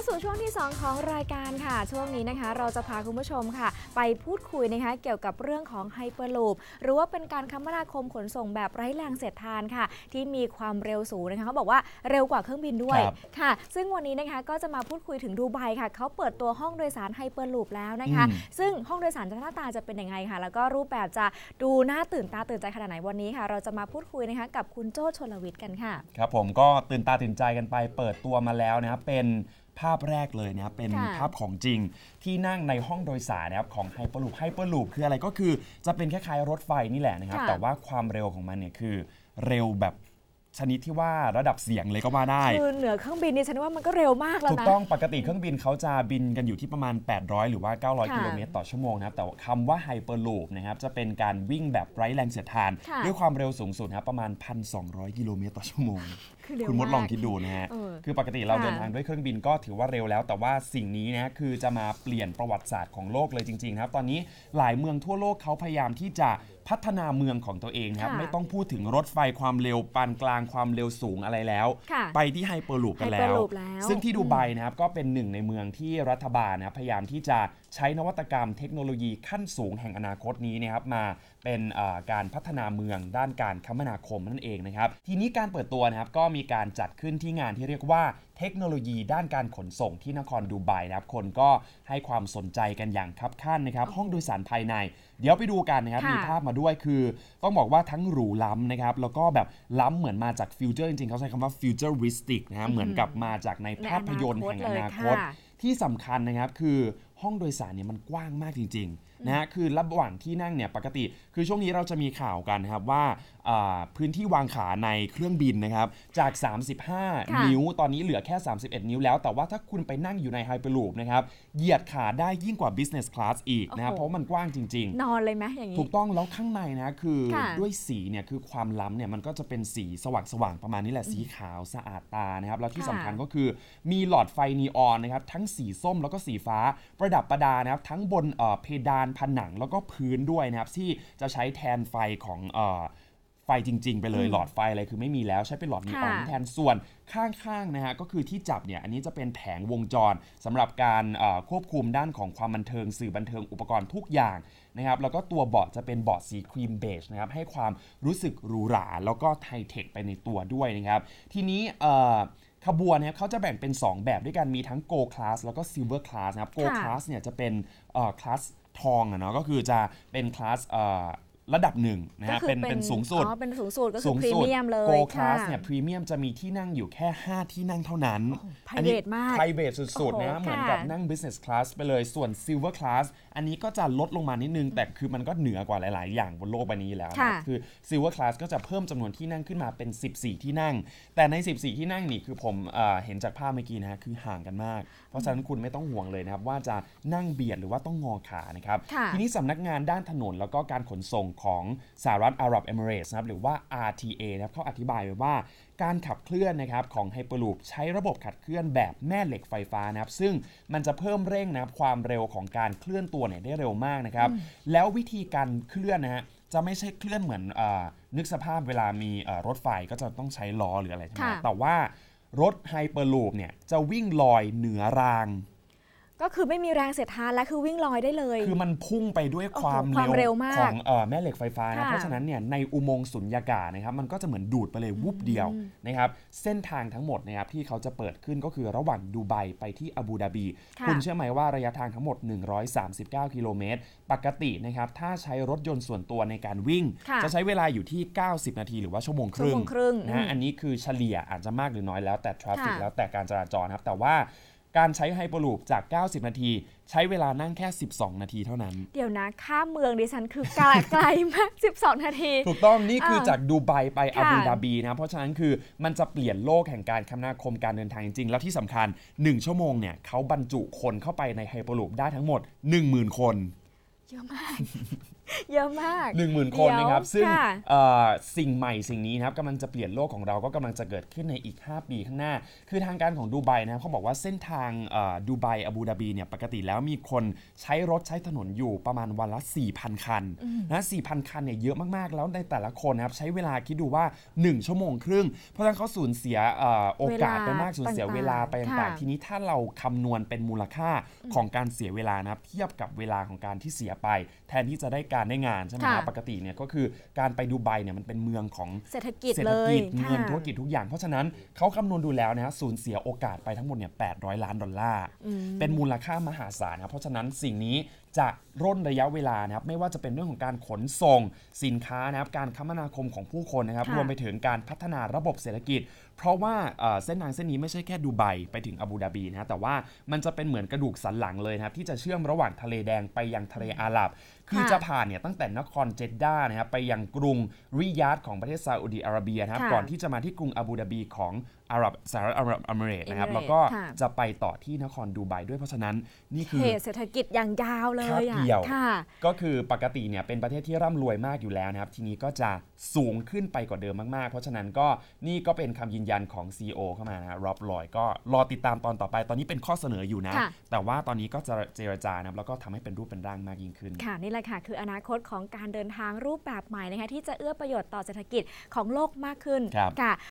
าสู่ช่วงที่ 2 ของรายการค่ะ ช่วงนี้นะคะ เราจะพาคุณผู้ชมค่ะ ไปพูดคุยนะคะ เกี่ยวกับเรื่องของไฮเปอร์ลูปหรือว่าเป็นการคมนาคมขนส่งแบบไร้แรงเสียดทานค่ะที่มีความเร็วสูงนะคะเขาบอกว่าเร็วกว่าเครื่องบินด้วยค่ะ ซึ่งวันนี้นะคะก็จะมาพูดคุยถึงดูไบค่ะ เขาเปิดตัวห้องโดยสารไฮเปอร์ลูปแล้วนะคะ ซึ่งห้องโดยสารจะหน้าตาจะเป็นยังไงค่ะ แล้วก็รูปแบบจะดูน่าตื่นตาตื่นใจขนาดไหนวันนี้ค่ะ เราจะมาพูดคุยนะคะกับคุณโจชลวิทย์กันค่ะครับผมก็ตื่นตาตื่นใจกันไป เปิดตัวมาแล้วนะครับเป็นภาพแรกเลยเนะ่ยเป็นภาพของจริง ที่นั่งในห้องโดยสารนะครับของไฮเปอร์ลูปไฮเปอร์ลูปคืออะไรก็คือ จะเป็นคล้ายๆรถไฟนี่แหละนะครับ แต่ว่าความเร็วของมันเนี่ยคือ เร็วแบบชนิดที่ว่าระดับเสียงเลยก็มาได้ คือเหนือเครื่องบินนี่ฉันว่ามันก็เร็วมากแล้วนะ ถูกต้องปกติเครื่องบินเขาจะบินกันอยู่ที่ประมาณ 800 หรือว่า 900 กิโลเมตรต่อชั่วโมงนะครับแต่าคำว่าไฮเปอร์ลูปนะครับจะเป็นการวิ่งแบบไร้แรงเสียดทานด้วยความเร็วสูงสุดนะครับประมาณ 1,200กิโลเมตรต่อชั่วโมงคุณมดลองคิดดูนะฮะ คือปกติเราเดินทางด้วยเครื่องบินก็ถือว่าเร็วแล้ว แต่ว่าสิ่งนี้นะคือจะมาเปลี่ยนประวัติศาสตร์ของโลกเลยจริงๆครับ ตอนนี้หลายเมืองทั่วโลกเขาพยายามที่จะพัฒนาเมืองของตัวเองครับ ไม่ต้องพูดถึงรถไฟความเร็วปานกลางความเร็วสูงอะไรแล้ว ไปที่ไฮเปอร์ลูปกันแล้วลวซึ่งที่ดูไบนะครับ ก็เป็นหนึ่งในเมืองที่รัฐบาลนะพยายามที่จะใช้นวัตกรรมเทคโนโลยีขั้นสูงแห่งอนาคตนี้นะครับ มาเป็นการพัฒนาเมืองด้านการคมนาคมนั่นเองนะครับ ทีนี้การเปิดตัวนะครับ ก็มีการจัดขึ้นที่งานที่เรียกว่า เทคโนโลยีด้านการขนส่งที่นครดูไบนะครับ คนก็ให้ความสนใจกันอย่างคับคั่นนะครับ ห้องโดยสารภายใน เดี๋ยวไปดูกันนะครับ มีภาพมาด้วยคือต้องบอกว่าทั้งหรูล้ำนะครับแล้วก็แบบล้ำเหมือนมาจากฟิวเจอร์จริง ๆ เขาใช้คำว่าฟิวเจอริสติกนะเหมือนกับมาจากในภาพยนตร์แห่งอนาคตที่สำคัญนะครับคือห้องโดยสารเนี่ยมันกว้างมากจริงนะฮะคือระหว่างที่นั่งเนี่ยปกติ คือช่วงนี้เราจะมีข่าวกันนะครับ ว่าพื้นที่วางขาในเครื่องบินนะครับ จาก 35 นิ้วตอนนี้เหลือแค่ 31 นิ้วแล้ว แต่ว่าถ้าคุณไปนั่งอยู่ในไฮเปอร์ลูปนะครับเหยียดขาได้ยิ่งกว่า business class อีกนะครับ เพราะมันกว้างจริง ๆ นอนเลยไหมอย่างนี้ถูกต้องแล้วข้างในนะคือคด้วยสีเนี่ยคือความล้ำเนี่ยมันก็จะเป็นสีสว่างๆประมาณนี้แหละสีขาวสะอาดตานะครับแล้วที่สำสำคัญก็คือมีหลอดไฟนีออนนะครับทั้งสีส้มแล้วก็สีฟ้าประดับประดานะครับทั้งบนเเพดานผนังแล้วก็พื้นด้วยนะครับ ที่จะใช้แทนไฟของอไฟจริงๆ ไปเลยหลอดไฟอะไรคือไม่มีแล้วใช้เป็นหลอดนีออนแทนส่วนข้างๆ นะฮะก็คือที่จับเนี่ย อันนี้จะเป็นแผงวงจรสำหรับการควบคุมด้านของความบันเทิงสื่อบันเทิงอุปกรณ์ทุกอย่างนะครับแล้วก็ตัวเบาะจะเป็นเบาะสีครีมเบจนะครับให้ความรู้สึกหรูหราแล้วก็ไฮเทคไปในตัวด้วยนะครับทีนี้ขบวนเนี่ยเขาจะแบ่งเป็น 2 แบบด้วยกันมีทั้ง Go Class แล้วก็ Silver Class นะครับ Go ค่ Class เนี่ยจะเป็นคลาสทองอะเนาะก็คือจะเป็นคลาสระดับหนึ่งนะฮะเป็นเป็นสูงสุดอ๋อเป็นสูงสุดก็คือพรีเมียมเลยโกคลาสเนี่ยพรีเมียมจะมีที่นั่งอยู่แค่ 5 ที่นั่งเท่านั้นอันนี้มากไพรเวทสุดๆนะเหมือนกับนั่ง business class ไปเลยส่วน silver class อันนี้ก็จะลดลงมานิดนึง แต่คือมันก็เหนือกว่าหลายๆอย่างบนโลกใบนี้แล้วคือ silver class ก็จะเพิ่มจำนวนที่นั่งขึ้นมาเป็น 14 ที่นั่ง แต่ใน 14 ที่นั่งนี่คือผมเห็นจากภาพเมื่อกี้นะคือห่างกันมากเพราะฉะนั้นคุณไม่ต้องห่วงเลยนะครับ ว่าจะนั่งเบียดหรือว่าต้องงอขานะครับ ทีนี้สำนักงานด้านถนนแล้วก็การขนส่งของสหรัฐอาหรับเอมิเรตส์นะครับหรือว่า RTA นะครับเขาอธิบายไว้ว่า การขับเคลื่อนนะครับของไฮเปอร์ลูปใช้ระบบขัดเคลื่อนแบบแม่เหล็กไฟฟ้านะครับ ซึ่งมันจะเพิ่มเร่งนะครับความเร็วของการเคลื่อนตัวเนี่ยได้เร็วมากนะครับ แล้ววิธีการเคลื่อนนะฮะจะไม่ใช่เคลื่อนเหมือนอนึกสภาพเวลามีรถไฟก็จะต้องใช้ล้อหรืออะไรใช่ไหมแต่ว่ารถไฮเปอร์ลูปเนี่ยจะวิ่งลอยเหนือรางก็คือไม่มีแรงเสียดทานและคือวิ่งลอยได้เลย คือมันพุ่งไปด้วยความวามเร็วของอแม่เหล็กไฟฟ้านะ เพราะฉะนั้นเนี่ยในอุโมงค์สุญญากาศนะครับ มันก็จะเหมือนดูดไปเลยวุบเดียวนะครับ เส้นทางทั้งหมดนะครับที่เขาจะเปิดขึ้นก็คือระหว่างดูไบไปที่อาบูดาบี คุณเชื่อไหมว่าระยะทางทั้งหมด 139กิโลเมตรปกตินะครับ ถ้าใช้รถยนต์ส่วนตัวในการวิ่งะจะใช้เวลาอยู่ที่ 90 นาทีหรือว่าชั่วโมงครึ่งรึ่โมงครึ่งนะอันนี้คือเฉลี่ยอาจจะมากหรือน้อยแล้ว แต่ทราฟฟิกแล้วแต่การจราจรครับแต่ว่าการใช้ไฮเปอร์ลูปจาก 90 นาที ใช้เวลานั่งแค่ 12 นาทีเท่านั้น เดี๋ยวนะข้ามเมืองดิฉันคือไกลไกลมาก 12 นาที ถูกต้อง นี่คือจากดูไบไปอาบูดาบีนะเพราะฉะนั้นคือมันจะเปลี่ยนโลกแห่งการคมนาคมการเดินทางจริง แล้วที่สำคัญ 1 ชั่วโมงเนี่ยเขาบรรจุคนเข้าไปในไฮเปอร์ลูปได้ทั้งหมด 10,000 คน เยอะมากเยอะมาก 10,000 คนนะครับซึ่งสิ่งใหม่สิ่งนี้นะครับกำลังจะเปลี่ยนโลกของเราก็กำลังจะเกิดขึ้นในอีก 5 ปีข้างหน้า คือทางการของดูไบนะครับเขาบอกว่าเส้นทางดูไบอาบูดาบีเนี่ยปกติแล้วมีคนใช้รถใช้ถนนอยู่ประมาณวันละ 4,000 คันนะ4,000 คันเนี่ยเยอะมากๆแล้วในแต่ละคนนะครับใช้เวลาคิดดูว่า 1 ชั่วโมงครึ่ง เพราะฉะนั้นเขาสูญเสียโอกาสไปมากสูญเสียเวลาไปต่างๆทีนี้ถ้าเราคำนวณเป็นมูลค่าของการเสียเวลานะครับเทียบกับเวลาของการที่เสียไป แทนที่จะได้การการได้งานใช่ไหมครับปกติเนี่ยก็คือการไปดูใบเนี่ยมันเป็นเมืองของเศรษฐกิจเศรษลฐยกิจเงินธุรกิจทุกอย่าง เพราะฉะนั้นเขาคำนวณดูแล้วนะฮะสูญเสียโอกาสไปทั้งหมดเนี่ย800 ล้านดอลลาร์เป็นมูลค่ามหาศาลนะครับเพราะฉะนั้นสิ่งนี้จะร่นระยะเวลานะครับไม่ว่าจะเป็นเรื่องของการขนส่ง สินค้านะครับการคมนาคมของผู้คนนะครับ รวมไปถึงการพัฒนาระบบเศรษฐกิจ เพราะว่าเส้นทางเส้นนี้ไม่ใช่แค่ดูไบไปถึงอาบูดาบีนะะแต่ว่ามันจะเป็นเหมือนกระดูกสันหลังเลยนะครับที่จะเชื่อมระหว่างทะเลแดงไปยังทะเลอาหรับคือจะผ่านเนี่ยตั้งแต่นครเจดด้านะครับไปยังกรุงริยาดของประเทศซาอุดีอาระเบียนะครับก่อนที่จะมาที่กรุงอาบูดาบีของอาหรับสหรัฐอาหรับอเมริกนะครับแล้วก็จะไปต่อที่นครดูไบด้วยเพราะฉะนั้นนี่คือเศรษฐกิจอย่างยาวเลยคเกียวก็คือปกติเนี่ยเป็นประเทศที่ร่ำรวยมากอยู่แล้วนะครับ ทีนี้ก็จะสูงขึ้นไปกว่าเดิมมากๆ เพราะฉะนั้นก็นี่ก็เป็นคำยืนยันของ CEO เข้ามานะรอบลอยก็รอติดตามตอนต่อไป ตอนนี้เป็นข้อเสนออยู่นะ แต่ว่าตอนนี้ก็จะเจรจานะแล้วก็ทำให้เป็นรูปเป็นร่างมากยิ่งขึ้นค่ะนี่แหละละค่ะคืออนาคตของการเดินทางรูปแบบใหม่นะคะที่จะเอื้อประโยชน์ต่อเศรษฐกิจของโลกมากขึ้นค่ะ